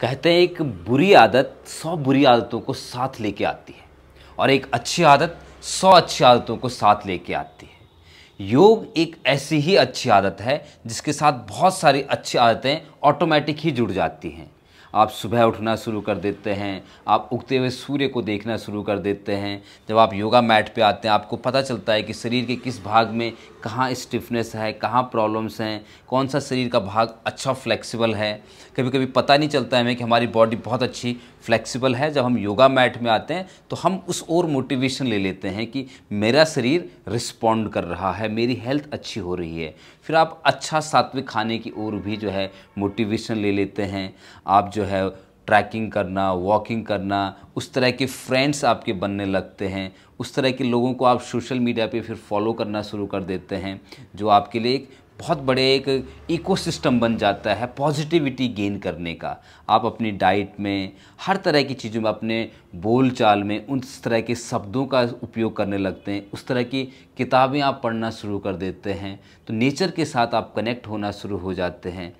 कहते हैं एक बुरी आदत सौ बुरी आदतों को साथ लेके आती है और एक अच्छी आदत सौ अच्छी आदतों को साथ लेके आती है योग एक ऐसी ही अच्छी आदत है जिसके साथ बहुत सारी अच्छी आदतें ऑटोमेटिक ही जुड़ जाती हैं आप सुबह उठना शुरू कर देते हैं आप उगते हुए सूर्य को देखना शुरू कर देते हैं जब आप योगा मैट पे आते हैं आपको पता चलता है कि शरीर के किस भाग में कहाँ स्टिफनेस है कहाँ प्रॉब्लम्स हैं कौन सा शरीर का भाग अच्छा फ्लेक्सिबल है कभी कभी पता नहीं चलता हमें कि हमारी बॉडी बहुत अच्छी फ्लेक्सिबल है जब हम योगा मैट में आते हैं तो हम उस और मोटिवेशन ले लेते हैं कि मेरा शरीर रिस्पॉन्ड कर रहा है मेरी हेल्थ अच्छी हो रही है फिर आप अच्छा सात्विक खाने की ओर भी जो है मोटिवेशन ले लेते हैं आप जो है ट्रैकिंग करना वॉकिंग करना उस तरह के फ्रेंड्स आपके बनने लगते हैं उस तरह के लोगों को आप सोशल मीडिया पे फिर फॉलो करना शुरू कर देते हैं जो आपके लिए एक बहुत बड़े एक इकोसिस्टम बन जाता है पॉजिटिविटी गेन करने का आप अपनी डाइट में हर तरह की चीज़ों में अपने बोल चाल में उन तरह के शब्दों का उपयोग करने लगते हैं उस तरह की किताबें आप पढ़ना शुरू कर देते हैं तो नेचर के साथ आप कनेक्ट होना शुरू हो जाते हैं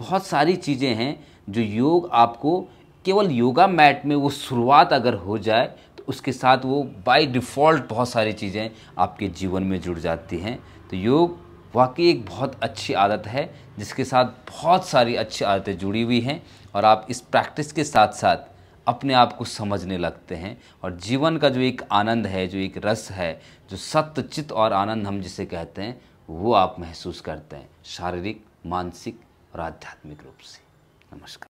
बहुत सारी चीज़ें हैं जो योग आपको केवल योगा मैट में वो शुरुआत अगर हो जाए तो उसके साथ वो बाय डिफ़ॉल्ट बहुत सारी चीज़ें आपके जीवन में जुड़ जाती हैं तो योग वाकई एक बहुत अच्छी आदत है जिसके साथ बहुत सारी अच्छी आदतें जुड़ी हुई हैं और आप इस प्रैक्टिस के साथ साथ अपने आप को समझने लगते हैं और जीवन का जो एक आनंद है जो एक रस है जो सत्य चित्त और आनंद हम जिसे कहते हैं वो आप महसूस करते हैं शारीरिक मानसिक और आध्यात्मिक रूप से नमस्कार